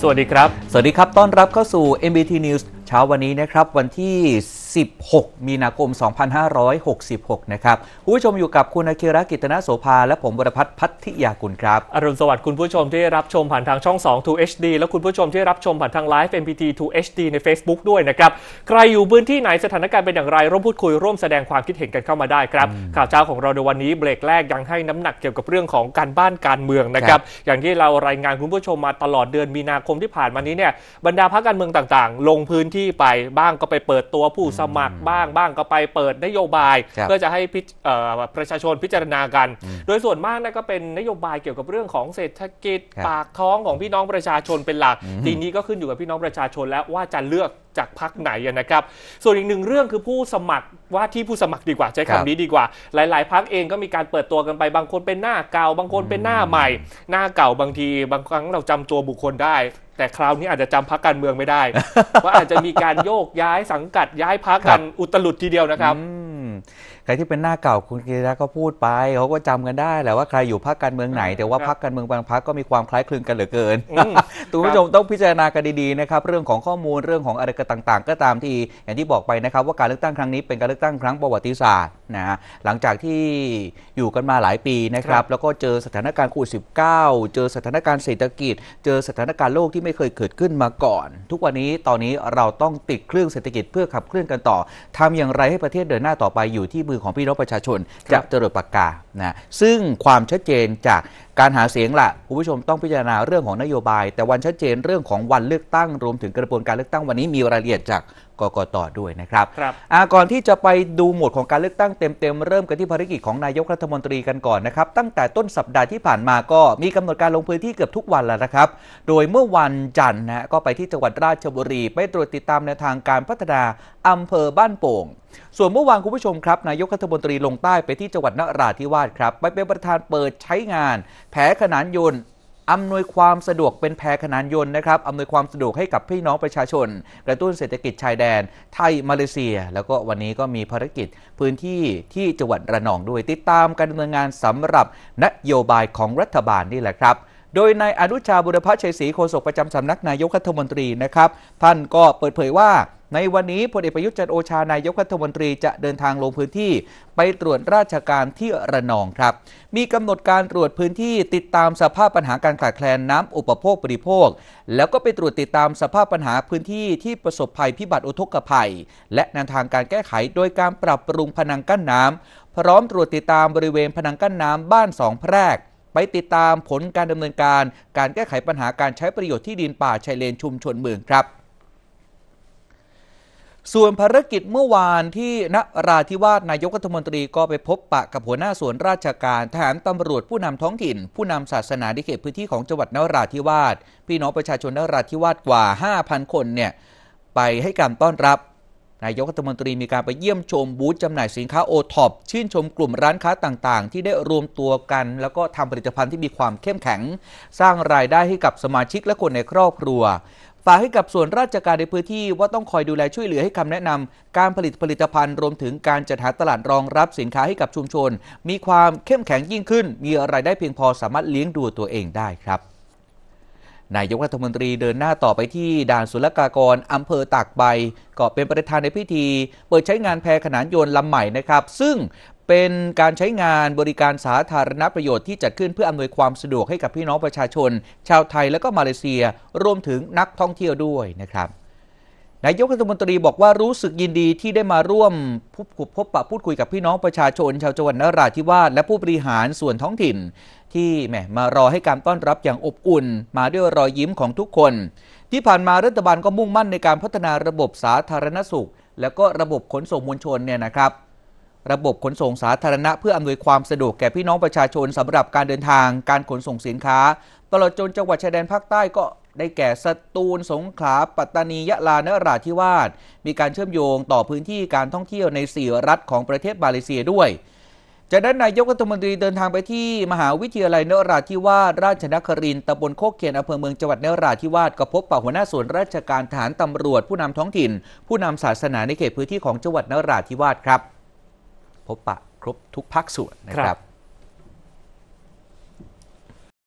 สวัสดีครับ สวัสดีครับ ต้อนรับเข้าสู่ MBT News เช้าวันนี้นะครับ วันที่16มีนาคม 2566 นะครับผู้ชมอยู่กับคุณอาคิระกิตนาโสภา และผมบรพัฒน์พัทิยากุลครับอรุณสวัสดิ์คุณผู้ชมที่รับชมผ่านทางช่อง2 2 HD และคุณผู้ชมที่รับชมผ่านทางไลฟ์ MPT 2 HD ใน Facebook ด้วยนะครับ ใครอยู่พื้นที่ไหนสถานการณ์เป็นอย่างไร ร่วมพูดคุยร่วมแสดงความคิดเห็นกันเข้ามาได้ครับข่าวเช้าของเราในวันนี้เบรกแรกยังให้น้ำหนักเกี่ยวกับเรื่องของการบ้านการเมืองนะครับอย่างที่เรารายงานคุณผู้ชมมาตลอดเดือนมีนาคมที่ผ่านมานี้เนี่ยบรรดาพรรคการเมืองต่างๆ ลงพื้นที่ไปบ้างก็ไปเปิดตัวผู้สมัครบ้างบ้างก็ไปเปิดนโยบายเพื่อจะให้ประชาชนพิจารณากัน โดยส่วนมากน่นก็เป็นนโยบายเกี่ยวกับเรื่องของเศรษฐกิจปากท้องของพี่น้องประชาชนเป็นหลักทีนี้ก็ขึ้นอยู่กับพี่น้องประชาชน แล้วว่าจะเลือกจากพักไหนนะครับ ส่วนอีกหนึ่งเรื่องคือผู้สมัครว่าที่ผู้สมัครดีกว่าใช้คำนี้ดีกว่า หลายๆพักเองก็มีการเปิดตัวกันไป บางคนเป็นหน้าเก่าบางคนเป็นหน้าใหม่ หน้าเก่าบางที บางครั้งเราจำตัวบุคคลได้แต่คราวนี้อาจจะจำพักการเมืองไม่ได้ว่าอาจจะมีการโยกย้ายสังกัดย้ายพักกันอุตลุดทีเดียวนะครับ ใครที่เป็นหน้าเก่าคุณกีรัตก็พูดไปเขาก็จำกันได้แหละว่าใครอยู่พักการเมืองไหน แต่ว่าพักการเมืองบางพักก็มีความคล้ายคลึงกันเหลือเกินคุณผู้ชมต้องพิจารณากันดีๆนะครับเรื่องของข้อมูลเรื่องของอะไรต่าง ๆ ก็ตามที่อย่างที่บอกไปนะครับว่าการเลือกตั้งครั้งนี้เป็นการเลือกตั้งครั้งประวัติศาสตร์นะฮะหลังจากที่อยู่กันมาหลายปีนะครับแล้วก็เจอสถานการณ์โควิดสิเจอสถานการณ์เศรษฐกิจ เจอสถานการณ์โลกที่ไม่เคยเกิดขึ้นมาก่อน ทุกวันนี้ตอนนี้เราต้องติดเครื่องเศรษฐกิจเพื่อขับเคลื่อนกันต่อ ทำอย่างไรให้ประเทศเดินหน้าต่อไปอยู่ที่มือของพี่น้องประชาชนจะจรดปากกา นะซึ่งความชัดเจนจากการหาเสียงละ่ะคุณผู้ชมต้องพิจารณาเรื่องของนโยบาย แต่วันชัดเจนเรื่องของวันเลือกตั้งรวมถึงกระบวนการเลือกตั้งวันนี้มีรายละเอียดจากกกตด้วยนะครับครับก่อนที่จะไปดูหมวดของการเลือกตั้งเต็มๆเริ่มกันที่ภารกิจของนายกรัฐมนตรีกันก่อนนะครับตั้งแต่ต้นสัปดาห์ที่ผ่านมาก็มีกำหนดการลงพื้นที่เกือบทุกวันแล้วนะครับ โดยเมื่อวันจันทร์นะก็ไปที่จังหวัดราชบุรี ไปตรวจติดตามแนวทางการพัฒนาอำเภอบ้านโป่ง ส่วนเมื่อวานคุณผู้ชมครับนายกรัฐมนตรีลงใต้ไปที่จังหวัดนราธิวาสครับไปเป็นประธานเปิดใช้งานแผนขนานยนต์อำนวยความสะดวกเป็นแพรขนานยนต์นะครับ อำนวยความสะดวกให้กับพี่น้องประชาชน กระตุ้นเศรษฐกิจชายแดนไทยมาเลเซีย แล้วก็วันนี้ก็มีภารกิจพื้นที่ที่จังหวัดระนองด้วย ติดตามการดำเนินงานสำหรับนโยบายของรัฐบาลนี่แหละครับ โดยนายอนุชาบุรพชัยศรีโฆษกประจำสำนักนายกรัฐมนตรีนะครับท่านก็เปิดเผยว่าในวันนี้พลเอกประยุทธ์จันโอชา นายกรัฐมนตรีจะเดินทางลงพื้นที่ไปตรวจราชการที่ระนองครับ มีกำหนดการตรวจพื้นที่ติดตามสภาพปัญหาการขาดแคลนน้ำอุปโภคบริโภค แล้วก็ไปตรวจติดตามสภาพปัญหาพื้นที่ที่ประสบภัยพิบัติอุทกภัย และแนวทางการแก้ไขโดยการปรับปรุงผนังกั้นน้ำ พร้อมตรวจติดตามบริเวณผนังกั้นน้ำบ้านสองแพรก ไปติดตามผลการดำเนินการ การแก้ไขปัญหาการใช้ประโยชน์ที่ดินป่าชายเลนชุมชนเมืองครับส่วนภารกิจเมื่อวานที่นราธิวาสนายกรัฐมนตรีก็ไปพบปะกับหัวหน้าส่วนราชการทหารตำรวจผู้นำท้องถิ่น ผู้นำศาสนาในเขตพื้นที่ของจังหวัดนราธิวาสพี่น้องประชาชนนราธิวาสกว่า 5,000 คนเนี่ยไปให้การต้อนรับ นายกรัฐมนตรีมีการไปเยี่ยมชมบูธจำหน่ายสินค้าโอท็อปชื่นชมกลุ่มร้านค้าต่างๆ ที่ได้รวมตัวกัน แล้วก็ทำผลิตภัณฑ์ที่มีความเข้มแข็ง สร้างรายได้ให้กับสมาชิกและคนในครอบครัวฝากให้กับส่วนราชการในพื้นที่ว่าต้องคอยดูแลช่วยเหลือให้คำแนะนำการผลิตผลิตภัณฑ์รวมถึงการจัดหาตลาดรองรับสินค้าให้กับชุมชน มีความเข้มแข็งยิ่งขึ้น มีอะไรได้เพียงพอสามารถเลี้ยงดูตัวเองได้ครับนายกรัฐมนตรีเดินหน้าต่อไปที่ด่านศุลกากรอำเภอตากใบ ก็เป็นประธานในพิธีเปิดใช้งานแพขนานยนต์ลำใหม่นะครับซึ่งเป็นการใช้งานบริการสาธารณประโยชน์ที่จัดขึ้นเพื่ออำนวยความสะดวกให้กับพี่น้องประชาชน ชาวไทยและก็มาเลเซียรวมถึงนักท่องเที่ยวด้วยนะครับนายกรัฐมนตรีบอกว่ารู้สึกยินดีที่ได้มาร่วมพบพบปะพูดคุยกับพี่น้องประชาชน ชาวจังหวัดนราธิวาสและผู้บริหารส่วนท้องถิ่น ที่แหมมารอให้การต้อนรับอย่างอบอุ่น มาด้วยรอยยิ้มของทุกคน ที่ผ่านมารัฐบาลก็มุ่งมั่นในการพัฒนาระบบสาธารณสุข และก็ระบบขนส่งมวลชนเนี่ยนะครับระบบขนส่งสาธารณะเพื่ออำนวยความสะดวกแก่พี่น้องประชาชน สำหรับการเดินทางการขนส่งสินค้า ตลอดจนจังหวัดชายแดนภาคใต้ก็ได้แก่สตูลสงขลา ปัตตานี ยะลา นราธิวาส มีการเชื่อมโยงต่อพื้นที่การท่องเที่ยวในสี่รัฐของประเทศบาเลเซียด้วย จากนั้นนายกรัฐมนตรีเดินทางไปที่ มหาวิทยาลัยเนราธิวาสราชนครินตำบลโคกเขียนอำเภอเมืองจังหวัดเนราธิวาสกับพบปะหัวหน้าส่วนราชการฐานตำรวจผู้นำท้องถิ่น ผู้นำศาสนาในเขตพื้นที่ของจังหวัดเนราธิวาสครับพบปะ ครบ ทุกภาคส่วนนะครับ